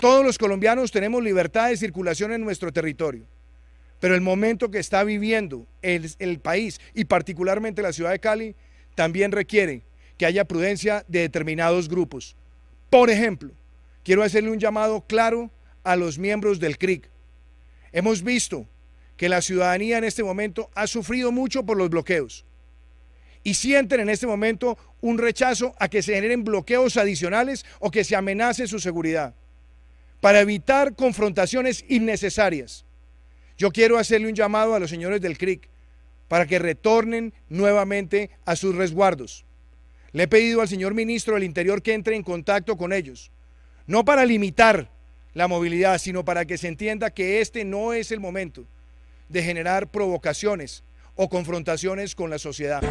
Todos los colombianos tenemos libertad de circulación en nuestro territorio, pero el momento que está viviendo el, país y particularmente la ciudad de Cali también requiere que haya prudencia de determinados grupos. Por ejemplo, quiero hacerle un llamado claro a los miembros del CRIC. Hemos visto que la ciudadanía en este momento ha sufrido mucho por los bloqueos y sienten en este momento un rechazo a que se generen bloqueos adicionales o que se amenace su seguridad para evitar confrontaciones innecesarias. Yo quiero hacerle un llamado a los señores del CRIC para que retornen nuevamente a sus resguardos. Le he pedido al señor ministro del Interior que entre en contacto con ellos, no para limitar la movilidad, sino para que se entienda que este no es el momento de generar provocaciones o confrontaciones con la sociedad.